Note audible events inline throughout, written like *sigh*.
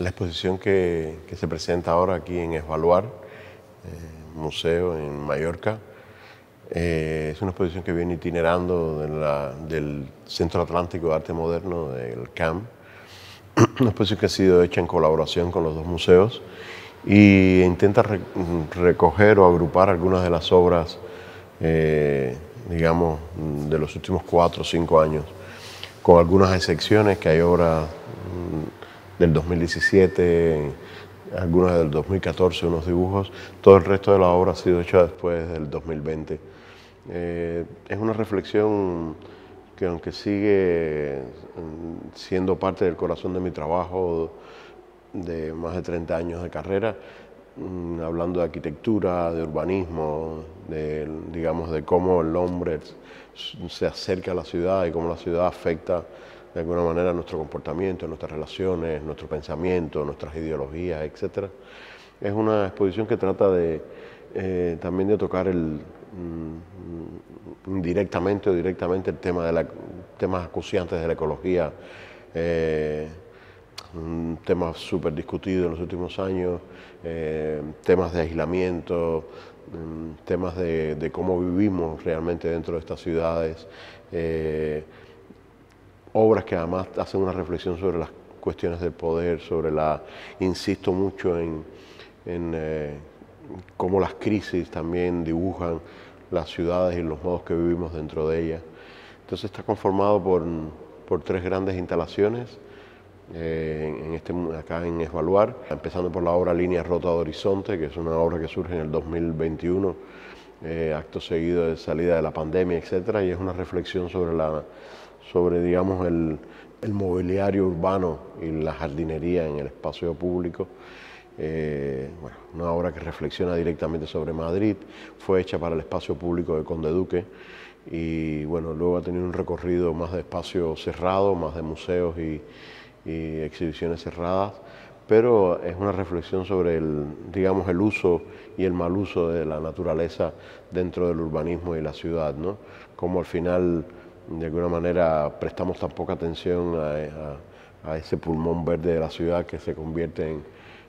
La exposición que, se presenta ahora aquí en Esvaluar, eh, museo en Mallorca, eh, es una exposición que viene itinerando del Centro Atlántico de Arte Moderno, del CAM, *clears throat* una exposición que ha sido hecha en colaboración con los dos museos y intenta recoger o agrupar algunas de las obras, eh, digamos, de los últimos cuatro o cinco años, con algunas excepciones que hay obras del 2017, algunas del 2014, unos dibujos. Todo el resto de la obra ha sido hecha después del 2020. Eh, es una reflexión que aunque sigue mm, siendo parte del corazón de mi trabajo de más de 30 años de carrera, mm, hablando de arquitectura, de urbanismo, digamos, de cómo el hombre se acerca a la ciudad y cómo la ciudad afecta de alguna manera nuestro comportamiento, nuestras relaciones, nuestro pensamiento, nuestras ideologías, etc. Es una exposición que trata de eh, también de tocar el mm, mm, o directamente el tema de la, temas acuciantes de la ecología, un eh, mm, tema súper discutido en los últimos años, eh, temas de aislamiento, temas de, cómo vivimos realmente dentro de estas ciudades obras que además hacen una reflexión sobre las cuestiones del poder, sobre la, insisto mucho en, eh, cómo las crisis también dibujan las ciudades y los modos que vivimos dentro de ellas. Entonces está conformado por, por tres grandes instalaciones, eh, en este, acá en Esvaluar, empezando por la obra Línea Rota de Horizonte, que es una obra que surge en el 2021, eh, acto seguido de salida de la pandemia, etcétera, y es una reflexión sobre la, sobre, digamos, el, mobiliario urbano y la jardinería en el espacio público. Eh, bueno, una obra que reflexiona directamente sobre Madrid, fue hecha para el espacio público de Conde Duque y bueno, luego ha tenido un recorrido más de espacio cerrado, más de museos y, exhibiciones cerradas, pero es una reflexión sobre el, digamos, el uso y el mal uso de la naturaleza dentro del urbanismo y la ciudad, ¿no? Como al final de alguna manera prestamos tan poca atención a, ese pulmón verde de la ciudad que se convierte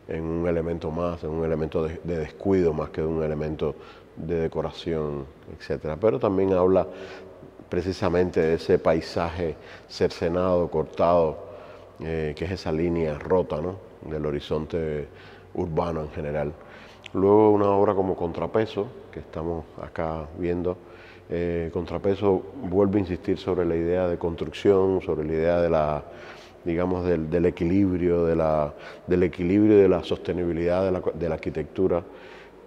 en, un elemento más, en un elemento de, descuido más que de un elemento de decoración, etc. Pero también habla precisamente de ese paisaje cercenado, cortado, eh, que es esa línea rota ¿no? del horizonte urbano en general. Luego una obra como Contrapeso, que estamos acá viendo, eh, contrapeso vuelve a insistir sobre la idea de construcción, sobre la idea de digamos, del, equilibrio, de la, del equilibrio y de la sostenibilidad de la, arquitectura,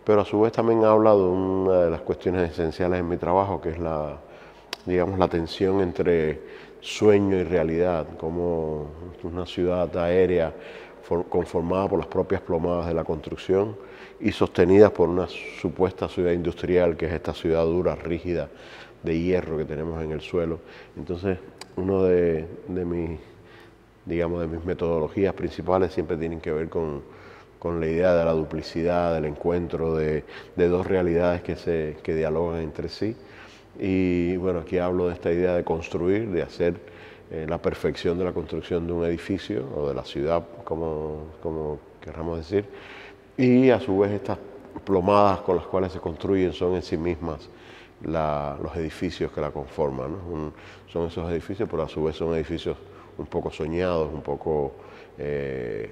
pero a su vez también habla de una de las cuestiones esenciales en mi trabajo, que es la, digamos, la tensión entre sueño y realidad, como una ciudad aérea conformada por las propias plomadas de la construcción, y sostenidas por una supuesta ciudad industrial, que es esta ciudad dura, rígida, de hierro que tenemos en el suelo. Entonces, uno de, de mis, digamos, de mis metodologías principales siempre tienen que ver con, con la idea de la duplicidad, del encuentro de, de dos realidades que, se, que dialogan entre sí. Y bueno, aquí hablo de esta idea de construir, de hacer eh, la perfección de la construcción de un edificio o de la ciudad, como, como querramos decir, y a su vez estas plomadas con las cuales se construyen son en sí mismas los edificios que la conforman. son esos edificios, pero a su vez son edificios un poco soñados, un poco eh,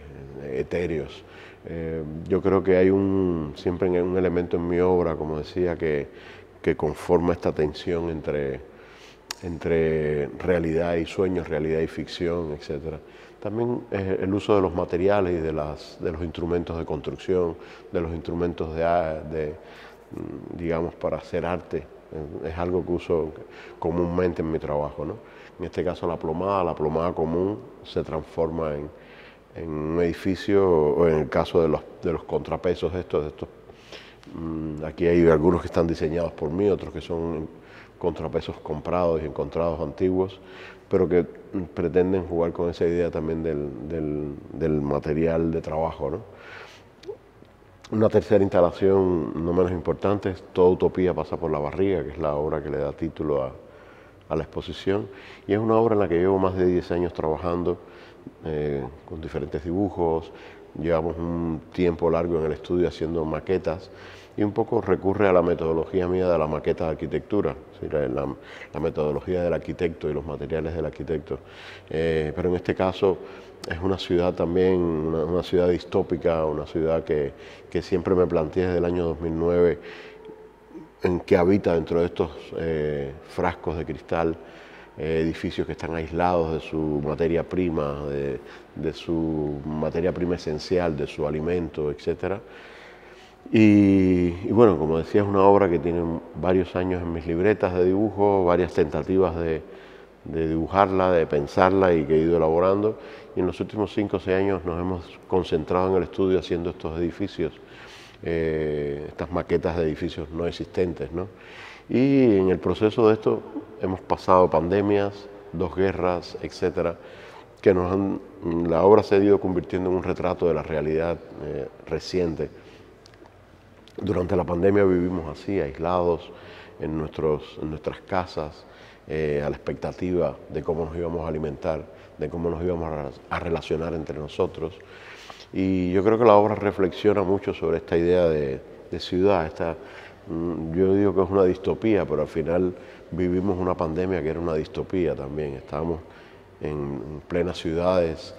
etéreos. Eh, yo creo que hay un, siempre un elemento en mi obra, como decía, que, conforma esta tensión entre, entre realidad y sueños, realidad y ficción, etc. También el uso de los materiales y de, las, de los instrumentos de construcción, de los instrumentos de, ah, de mm, digamos, para hacer arte, es algo que uso comúnmente en mi trabajo. ¿no? En este caso la plomada, la plomada común se transforma en, un edificio, o en el caso de los, contrapesos estos mm, Aquí hay algunos que están diseñados por mí, otros que son contrapesos comprados y encontrados antiguos, pero que pretenden jugar con esa idea también del, del, material de trabajo. ¿no? Una tercera instalación, no menos importante, es Toda Utopía pasa por la barriga, que es la obra que le da título a, la exposición, y es una obra en la que llevo más de 10 años trabajando eh, con diferentes dibujos, llevamos un tiempo largo en el estudio haciendo maquetas, y un poco recurre a la metodología mía de la maqueta de arquitectura, eh, la, la, metodología del arquitecto y los materiales del arquitecto. Eh, pero en este caso es una ciudad también, una, ciudad distópica, una ciudad que, que, siempre me planteé desde el año 2009 en que habita dentro de estos eh, frascos de cristal edificios que están aislados de su materia prima, de, de su materia prima esencial, de su alimento, etcétera. Y, bueno, como decía, es una obra que tiene varios años en mis libretas de dibujo, varias tentativas de, dibujarla, de pensarla y que he ido elaborando. Y en los últimos cinco o seis años nos hemos concentrado en el estudio haciendo estos edificios, eh, estas maquetas de edificios no existentes. ¿no? Y en el proceso de esto hemos pasado pandemias, dos guerras, etcétera, que nos han, la obra se ha ido convirtiendo en un retrato de la realidad eh, reciente durante la pandemia vivimos así, aislados en, nuestros, nuestras casas, eh, a la expectativa de cómo nos íbamos a alimentar, de cómo nos íbamos a, relacionar entre nosotros. Y yo creo que la obra reflexiona mucho sobre esta idea de, de ciudad. Esta, mm, yo digo que es una distopía, pero al final vivimos una pandemia que era una distopía también. Estábamos en plenas ciudades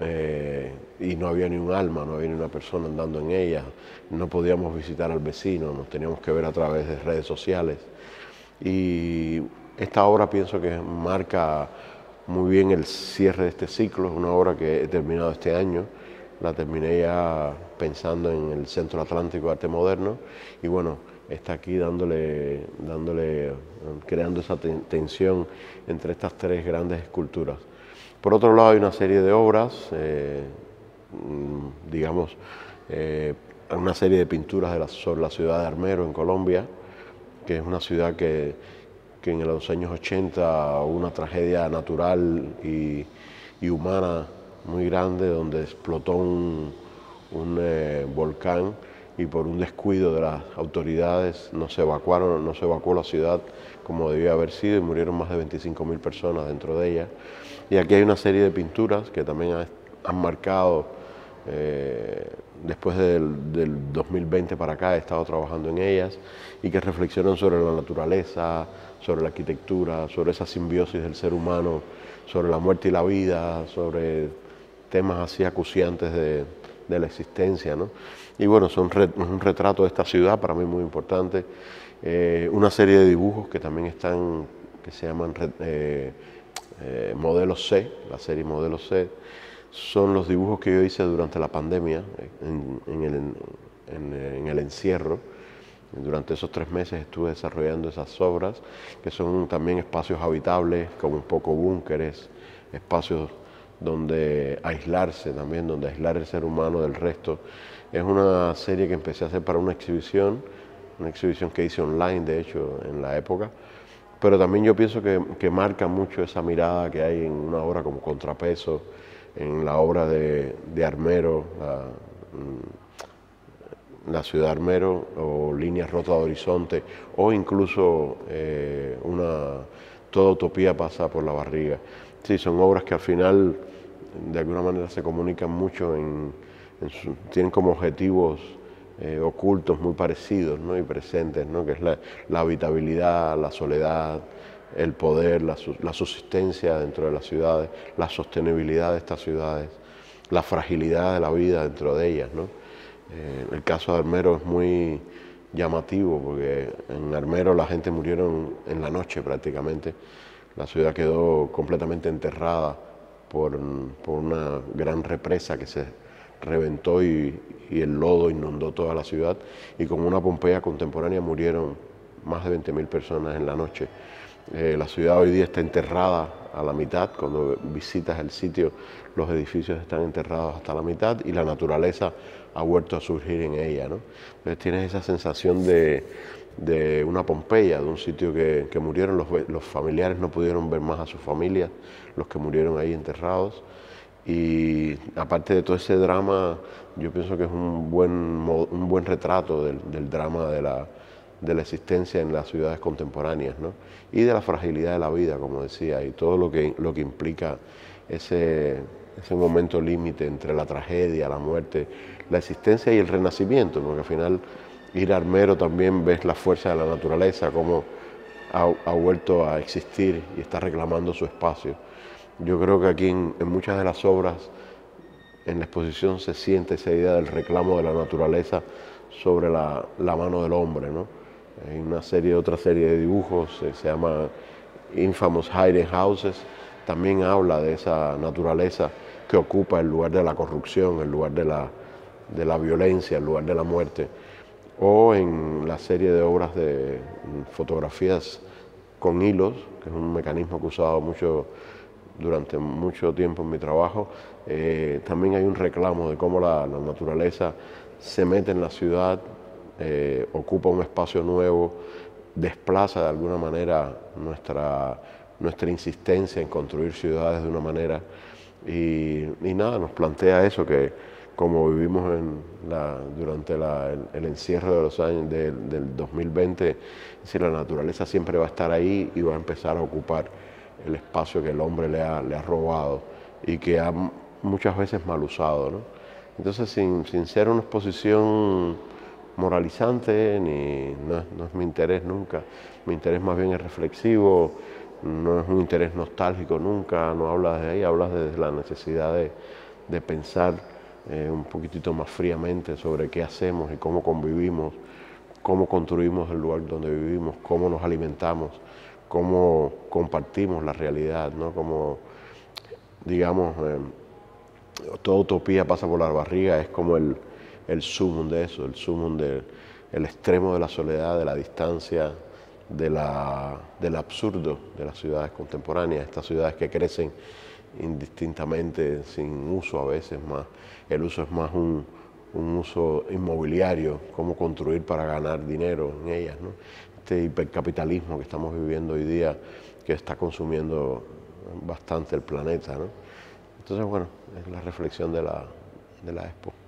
eh, y no había ni un alma, no había ni una persona andando en ella, no podíamos visitar al vecino, nos teníamos que ver a través de redes sociales. Y esta obra pienso que marca muy bien el cierre de este ciclo, es una obra que he terminado este año, la terminé ya pensando en el Centro Atlántico de Arte Moderno y bueno, está aquí dándole, dándole eh, creando esa tensión entre estas tres grandes esculturas. Por otro lado, hay una serie de obras, eh, mm, digamos, eh, una serie de pinturas de la, sobre la ciudad de Armero, en Colombia, que es una ciudad que, en los años 80 hubo una tragedia natural y, humana muy grande, donde explotó un, eh, volcán y por un descuido de las autoridades no se evacuaron, no se evacuó la ciudad como debía haber sido y murieron más de 25.000 personas dentro de ella. Y aquí hay una serie de pinturas que también han marcado, eh, después del, 2020 para acá he estado trabajando en ellas y que reflexionan sobre la naturaleza, sobre la arquitectura, sobre esa simbiosis del ser humano, sobre la muerte y la vida, sobre temas así acuciantes de, la existencia. ¿no? Y bueno, son un retrato de esta ciudad, para mí muy importante. Eh, una serie de dibujos que también están, que se llaman eh, eh, Modelo C, la serie Modelo C. Son los dibujos que yo hice durante la pandemia, en, el, en el encierro. Durante esos tres meses estuve desarrollando esas obras, que son también espacios habitables, como un poco búnkeres, espacios donde aislarse también, donde aislar el ser humano del resto. Es una serie que empecé a hacer para una exhibición, una exhibición que hice online, de hecho, en la época, pero también yo pienso que, marca mucho esa mirada que hay en una obra como Contrapeso, en la obra de, Armero, la, mm, ciudad Armero o líneas rotas de horizonte o incluso eh, una toda utopía pasa por la barriga. Sí, son obras que al final de alguna manera se comunican mucho, tienen como objetivos eh, ocultos muy parecidos y presentes, que es la, habitabilidad, la soledad, el poder, la, subsistencia dentro de las ciudades, la sostenibilidad de estas ciudades, la fragilidad de la vida dentro de ellas. Eh, el caso de Armero es muy llamativo porque en Armero la gente murieron en la noche prácticamente la ciudad quedó completamente enterrada por, una gran represa que se reventó y, el lodo inundó toda la ciudad y con una pompea contemporánea murieron más de 20.000 personas en la noche. Eh, la ciudad hoy día está enterrada a la mitad, cuando visitas el sitio los edificios están enterrados hasta la mitad y la naturaleza ha vuelto a surgir en ella. ¿no? Entonces tienes esa sensación de, de una Pompeya, de un sitio que, murieron, los, familiares no pudieron ver más a sus familias, los que murieron ahí enterrados. Y aparte de todo ese drama, yo pienso que es un buen, un buen retrato del, drama de la, de la existencia en las ciudades contemporáneas ¿no? y de la fragilidad de la vida, como decía, y todo lo que, lo que implica ese, ese momento límite entre la tragedia, la muerte, la existencia y el renacimiento, porque al final ir a Armero también ves la fuerza de la naturaleza, cómo ha, vuelto a existir y está reclamando su espacio. Yo creo que aquí en, muchas de las obras, en la exposición, se siente esa idea del reclamo de la naturaleza sobre la, mano del hombre. ¿no? Hay una serie, otra serie de dibujos, eh, se, llama Infamous Hiding Houses, también habla de esa naturaleza que ocupa el lugar de la corrupción, el lugar de la, de la violencia, el lugar de la muerte o en la serie de obras de mm, fotografías con hilos, que es un mecanismo que he usado mucho durante mucho tiempo en mi trabajo, eh, también hay un reclamo de cómo la, naturaleza se mete en la ciudad, eh, ocupa un espacio nuevo, desplaza de alguna manera nuestra, nuestra insistencia en construir ciudades de una manera. Y, y nada, nos plantea eso que como vivimos en la, durante el, encierro de los años del 2020, si la naturaleza siempre va a estar ahí y va a empezar a ocupar el espacio que el hombre le ha, le ha robado y que ha muchas veces mal usado. Entonces, sin, sin, ser una exposición moralizante, ni, no, es mi interés nunca, mi interés más bien es reflexivo, no es un interés nostálgico nunca, no hablas de ahí, hablas de la necesidad de, de pensar eh, un poquitito más fríamente sobre qué hacemos y cómo convivimos, cómo construimos el lugar donde vivimos, cómo nos alimentamos, cómo compartimos la realidad, ¿no? Como, digamos, eh, toda utopía pasa por la barriga, es como el, el de eso, el sumum del el extremo de la soledad, de la distancia, de la, del absurdo de las ciudades contemporáneas, estas ciudades que crecen indistintamente, sin uso a veces más. El uso es más un, uso inmobiliario, como construir para ganar dinero en ellas. Este hipercapitalismo que estamos viviendo hoy día, que está consumiendo bastante el planeta. Entonces, bueno, es la reflexión de la, de la expo.